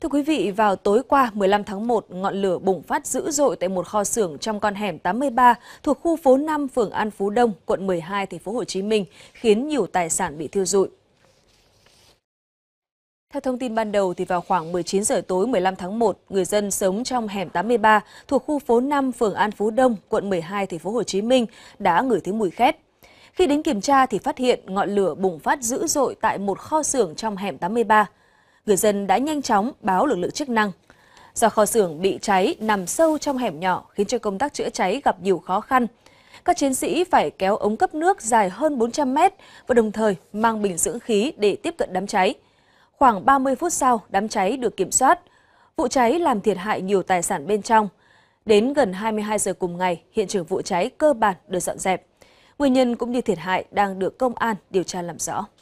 Thưa quý vị, vào tối qua 15 tháng 1, ngọn lửa bùng phát dữ dội tại một kho xưởng trong con hẻm 83 thuộc khu phố 5 phường An Phú Đông, quận 12, thành phố Hồ Chí Minh, khiến nhiều tài sản bị thiêu rụi. Theo thông tin ban đầu thì vào khoảng 19 giờ tối 15 tháng 1, người dân sống trong hẻm 83 thuộc khu phố 5 phường An Phú Đông, quận 12, thành phố Hồ Chí Minh đã ngửi thấy mùi khét. Khi đến kiểm tra thì phát hiện ngọn lửa bùng phát dữ dội tại một kho xưởng trong hẻm 83 người dân đã nhanh chóng báo lực lượng chức năng. Do kho xưởng bị cháy nằm sâu trong hẻm nhỏ khiến cho công tác chữa cháy gặp nhiều khó khăn. Các chiến sĩ phải kéo ống cấp nước dài hơn 400 mét và đồng thời mang bình dưỡng khí để tiếp cận đám cháy. Khoảng 30 phút sau, đám cháy được kiểm soát. Vụ cháy làm thiệt hại nhiều tài sản bên trong. Đến gần 22 giờ cùng ngày, hiện trường vụ cháy cơ bản được dọn dẹp. Nguyên nhân cũng như thiệt hại đang được công an điều tra làm rõ.